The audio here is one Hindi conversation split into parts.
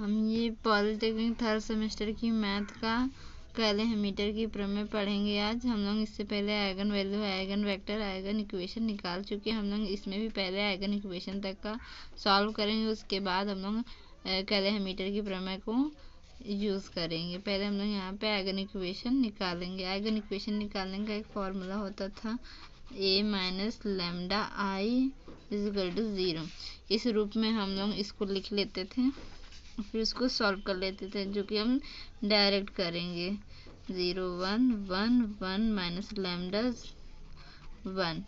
हम ये पॉलिटेक्निक थर्ड सेमेस्टर की मैथ का पहले हम मीटर की प्रमेय पढ़ेंगे आज हम लोग इससे पहले eigen value eigen vector eigen equation निकाल चुके हम लोग इसमें भी पहले आइगन इक्वेशन तक का सॉल्व करेंगे उसके बाद हम लोग कहले हम मीटर की प्रमेय को यूज़ करेंगे पहले हम लोग यहाँ पे आइगन इक्वेशन निकालेंगे आइगन इक्वेशन निकालने का एक फॉर्मूला होता था A minus lambda I equal to zero इस रूप में हम लोग इसको लिख लेते थे फिर इसको सॉल्व कर लेते थे जो कि हम डायरेक्ट करेंगे zero one one one minus lambda one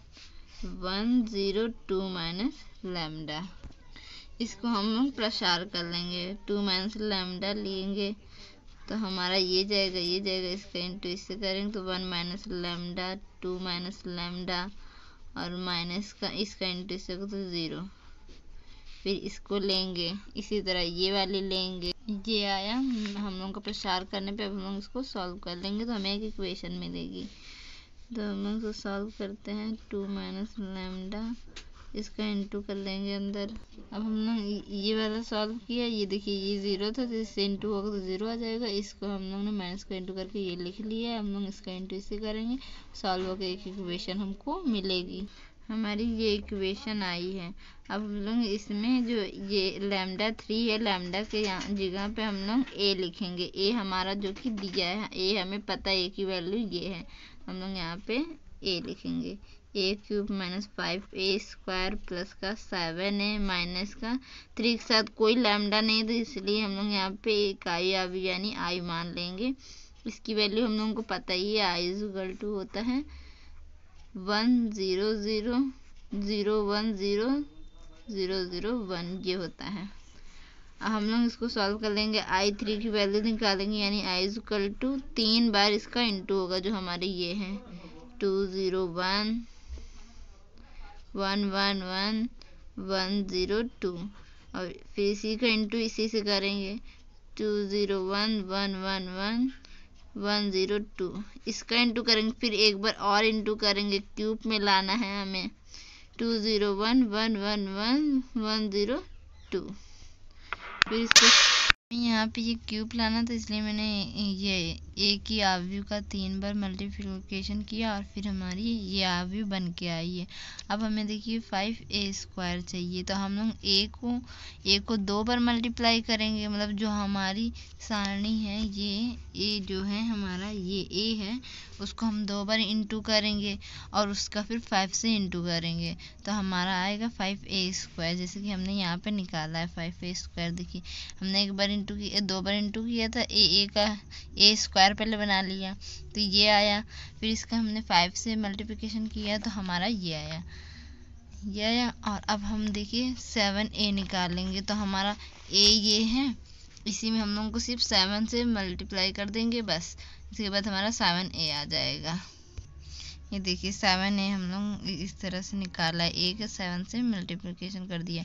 one zero two minus lambda इसको हम प्रसार कर लेंगे टू माइनस लैमडा लेंगे तो हमारा ये जाएगा ये जाएगा इसका इंटू इससे करेंगे तो one minus lambda two minus lambda और माइनस का इसका इंटू इससे तो ज़ीरो फिर इसको लेंगे इसी तरह ये वाली लेंगे ये आया हम लोगों का प्रसार करने पे अब हम लोग इसको सॉल्व कर लेंगे तो हमें एक इक्वेशन मिलेगी तो हम लोग इसको सॉल्व करते हैं टू माइनस लेमडा इसका इंटू कर लेंगे अंदर अब हम लोग ये वाला सॉल्व किया ये देखिए ये ज़ीरो था तो इससे इंटू होगा तो ज़ीरो आ जाएगा इसको हम लोग ने माइनस को इंटू करके ये लिख लिया हम लोग इसका इंटू इसे करेंगे सॉल्व होकर एक इक्वेशन हमको मिलेगी हमारी ये इक्वेशन आई है अब हम लोग इसमें जो ये लैमडा थ्री है लैमडा के जगह पे हम लोग ए लिखेंगे ए हमारा जो कि दिया है ए हमें पता है ए की वैल्यू ये है हम लोग यहाँ पे ए लिखेंगे A cube minus five A square plus का सेवन है माइनस का थ्री के साथ कोई लैमडा नहीं तो इसलिए हम लोग यहाँ पे एक आई अब यानी आई मान लेंगे इसकी वैल्यू हम लोगों को पता ही है आई इजल टू होता है one zero zero zero one zero zero zero one ये होता है हम लोग इसको सॉल्व कर लेंगे आई थ्री की वैल्यू निकालेंगे यानी आई इक्वल टू तीन बार इसका इंटू होगा जो हमारे ये है two zero one one one one one zero two और फिर इसी का इंटू इसी से करेंगे two zero one one one one one zero two इसका इंटू करेंगे फिर एक बार और इंटू करेंगे क्यूब में लाना है हमें two zero one one one one one zero two फिर इसको यहाँ पे ये क्यूब लाना था इसलिए मैंने ये ए की आव्यू का तीन बार मल्टीप्लिकेशन किया और फिर हमारी ये आव्यू बन के आई है अब हमें देखिए फाइव ए स्क्वायर चाहिए तो हम लोग ए को ए को दो बार मल्टीप्लाई करेंगे मतलब जो हमारी सारणी है ये ए जो है हमारा ये ए है उसको हम दो बार इंटू करेंगे और उसका फिर फाइव से इंटू करेंगे तो हमारा आएगा फाइव ए स्क्वायर जैसे कि हमने यहाँ पर निकाला है फाइव ए स्क्वायर देखिए हमने एक बार इंटू किया दो बार इंटू किया था ए ए का ए स्क्वायर स्क्वायर पहले बना लिया तो ये आया फिर इसका हमने फाइव से मल्टीप्लिकेशन किया तो हमारा ये आया ये आया और अब हम देखिए सेवन ए निकालेंगे तो हमारा ए ये है इसी में हम लोगों को सिर्फ सेवन से मल्टीप्लाई कर देंगे बस इसके बाद हमारा सेवन ए आ जाएगा ये देखिए सेवन है हम लोग इस तरह से निकाला है एक सेवन से मल्टीप्लिकेशन कर दिया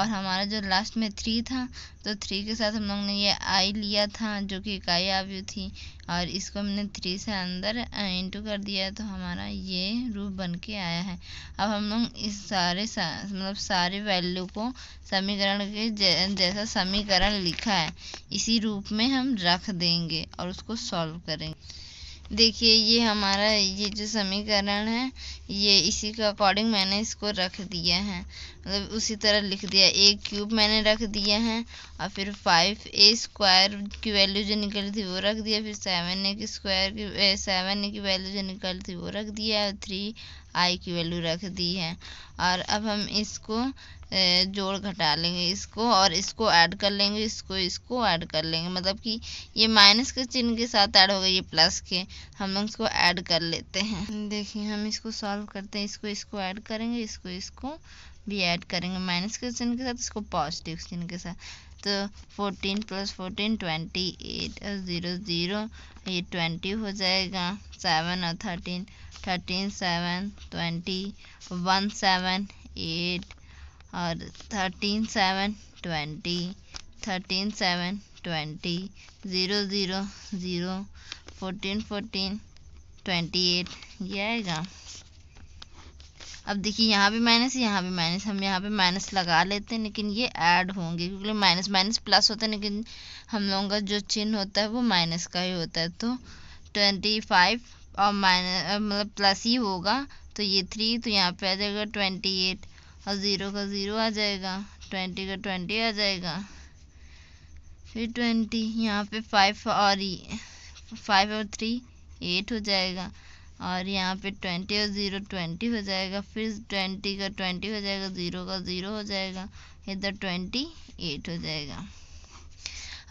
और हमारा जो लास्ट में थ्री था तो थ्री के साथ हम लोग ने ये आई लिया था जो कि इकाई आव्यू थी और इसको हमने थ्री से अंदर इंटू कर दिया तो हमारा ये रूप बन के आया है अब हम लोग इस सारे सा, मतलब सारे वैल्यू को समीकरण के जैसा समीकरण लिखा है इसी रूप में हम रख देंगे और उसको सॉल्व करेंगे देखिए ये हमारा ये जो समीकरण है ये इसी के अकॉर्डिंग मैंने इसको रख दिया है मतलब उसी तरह लिख दिया ए क्यूब मैंने रख दिया है और फिर फाइव ए स्क्वायर की वैल्यू जो निकली थी वो रख दिया फिर सेवन ए की स्क्वायर की सेवन ए की वैल्यू जो निकली थी वो रख दिया और थ्री आई की वैल्यू रख दी है और अब हम इसको जोड़ घटा लेंगे इसको और इसको ऐड कर लेंगे इसको इसको ऐड कर लेंगे मतलब कि ये माइनस के चिन्ह के साथ ऐड होगा ये प्लस के हम लोग इसको ऐड कर लेते हैं देखिए हम इसको सॉल्व करते हैं इसको इसको ऐड करेंगे इसको इसको भी ऐड करेंगे माइनस के चिन्ह के साथ इसको पॉजिटिव चिन्ह के साथ तो fourteen plus fourteen twenty eight और ज़ीरो ज़ीरो ये ट्वेंटी हो जाएगा सेवन और thirteen thirteen seven twenty one seven eight और thirteen seven twenty thirteen seven twenty zero zero zero fourteen fourteen twenty eight ये आएगा अब देखिए यहाँ भी माइनस यहाँ भी माइनस हम यहाँ पे माइनस लगा लेते हैं लेकिन ये ऐड होंगे क्योंकि माइनस माइनस प्लस होता है लेकिन हम लोगों का जो चिन्ह होता है वो माइनस का ही होता है तो ट्वेंटी फाइव और माइनस मतलब प्लस ही होगा तो ये थ्री तो यहाँ पे आ जाएगा ट्वेंटी एट और ज़ीरो का ज़ीरो आ जाएगा ट्वेंटी का ट्वेंटी आ जाएगा फिर ट्वेंटी यहाँ पे फाइव और फाइव और थ्री एट हो जाएगा और यहाँ पे ट्वेंटी और ज़ीरो ट्वेंटी हो जाएगा फिर ट्वेंटी का ट्वेंटी हो जाएगा ज़ीरो का ज़ीरो हो जाएगा इधर ट्वेंटी एट हो जाएगा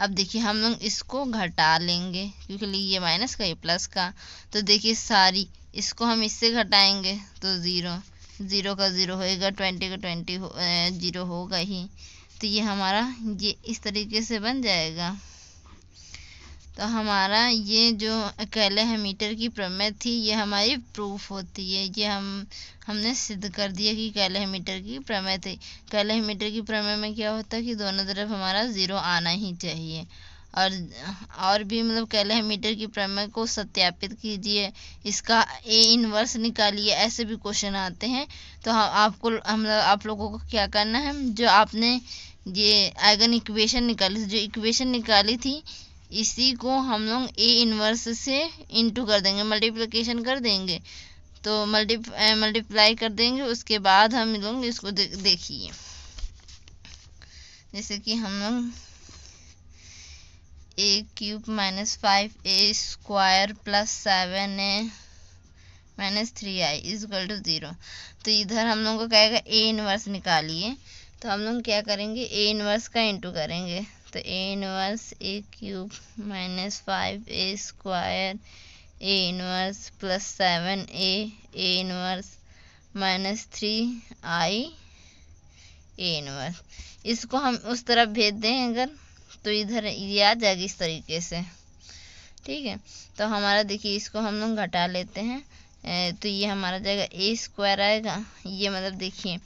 अब देखिए हम लोग इसको घटा लेंगे क्योंकि ये माइनस का ये प्लस का तो देखिए सारी इसको हम इससे घटाएंगे तो ज़ीरो ज़ीरो का ज़ीरो होएगा ट्वेंटी का ट्वेंटी हो ज़ीरो होगा ही तो ये हमारा ये इस तरीके से बन जाएगा तो हमारा ये जो अकेले है मीटर की प्रमेय थी ये हमारी प्रूफ होती है ये हम हमने सिद्ध कर दिया कि कैले मीटर की प्रमेय थी कैले मीटर की प्रमेय में क्या होता है कि दोनों तरफ हमारा ज़ीरो आना ही चाहिए और और भी मतलब कैले मीटर की प्रमेय को सत्यापित कीजिए इसका ए इनवर्स निकालिए ऐसे भी क्वेश्चन आते हैं तो हम हाँ, आपको हम आप लोगों को क्या करना है जो आपने ये आइगन इक्वेशन निकाली जो इक्वेशन निकाली थी इसी को हम लोग ए इनवर्स से इंटू कर देंगे मल्टीप्लिकेशन कर देंगे तो मल्टी मल्टीप्लाई कर देंगे उसके बाद हम लोग इसको दे, देखिए जैसे कि हम लोग A cube minus five A square plus seven A minus three I equal to zero तो इधर हम लोग को कहेगा ए इनवर्स निकालिए तो हम लोग क्या करेंगे ए इनवर्स का इंटू करेंगे तो A inverse A cube minus five A square A inverse plus seven A A inverse minus three I A inverse इसको हम उस तरफ भेज दें अगर तो इधर ये आ जाएगी इस तरीके से ठीक है तो हमारा देखिए इसको हम लोग घटा लेते हैं तो ये हमारा जाएगा ए स्क्वायर आएगा ये मतलब देखिए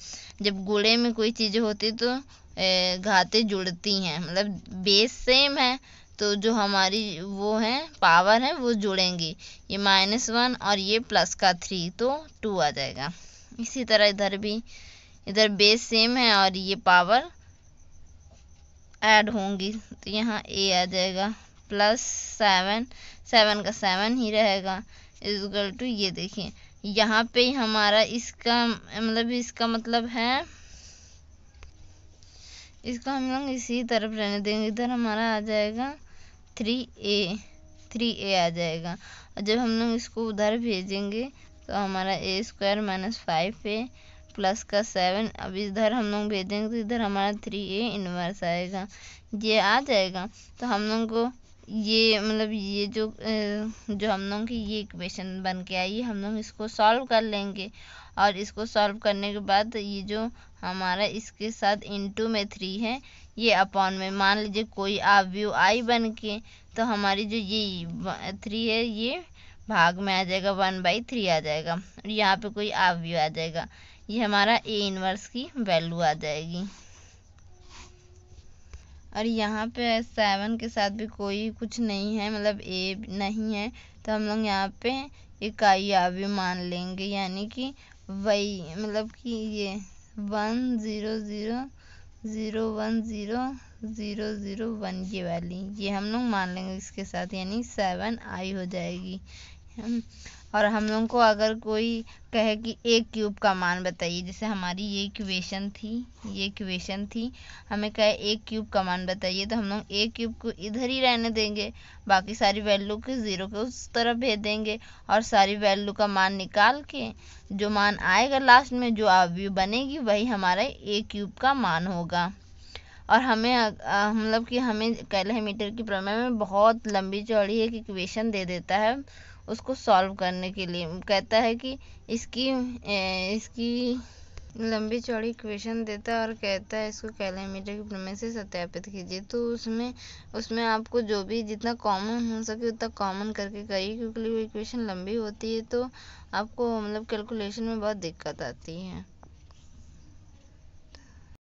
जब गुड़े में कोई चीज़ होती तो घातें जुड़ती हैं मतलब बेस सेम है तो जो हमारी वो है पावर है वो जुड़ेंगी ये माइनस वन और ये प्लस का थ्री तो टू आ जाएगा इसी तरह इधर भी इधर बेस सेम है और ये पावर ऐड होंगी तो यहाँ ए आ जाएगा प्लस सेवन सेवन का सेवन ही रहेगा इज टू ये देखिए यहाँ पे हमारा इसका मतलब इसका मतलब है इसको हम लोग इसी तरफ रहने देंगे इधर हमारा आ जाएगा थ्री ए थ्री ए आ जाएगा और जब हम लोग इसको उधर भेजेंगे तो हमारा A square minus five A plus का सेवन अब इधर हम लोग भेजेंगे तो इधर हमारा थ्री ए इन्वर्स आएगा ये आ जाएगा तो हम लोग को ये मतलब ये जो जो हम लोग की ये इक्वेशन बन के आई हम लोग इसको सॉल्व कर लेंगे और इसको सॉल्व करने के बाद ये जो हमारा इसके साथ टू में थ्री है ये अपॉन में मान लीजिए कोई आव्यू आई बन के तो हमारी जो ये थ्री है ये भाग में आ जाएगा वन बाई थ्री आ जाएगा और यहाँ पे कोई आव्यू आ जाएगा ये हमारा ए इनवर्स की वैल्यू आ जाएगी और यहाँ पे सेवन के साथ भी कोई कुछ नहीं है मतलब ए नहीं है तो हम लोग यहाँ पे इकाई भी मान लेंगे यानी कि वही मतलब कि ये one zero zero zero one zero zero zero one ये वाली ये हम लोग मान लेंगे इसके साथ यानी सेवन आई हो जाएगी और हम लोग को अगर कोई कहे कि ए क्यूब का मान बताइए जैसे हमारी ये इक्वेशन थी ये इक्वेशन थी हमें कहे ए क्यूब का मान बताइए तो हम लोग ए क्यूब को इधर ही रहने देंगे बाकी सारी वैल्यू को ज़ीरो के उस तरफ भेज देंगे और सारी वैल्यू का मान निकाल के जो मान आएगा लास्ट में जो आव्यू बनेगी वही हमारा ए क्यूब का मान होगा और हमें मतलब कि हमें मीटर की प्रमेय में बहुत लंबी चौड़ी एक इक्वेशन दे देता है उसको सॉल्व करने के लिए कहता है कि इसकी ए, इसकी लंबी चौड़ी इक्वेशन देता है और कहता है इसको कैलोमीटर के प्रमेय से सत्यापित कीजिए तो उसमें उसमें आपको जो भी जितना कॉमन हो सके उतना कॉमन करके करिए क्योंकि वो इक्वेशन लंबी होती है तो आपको मतलब कैलकुलेशन में बहुत दिक्कत आती है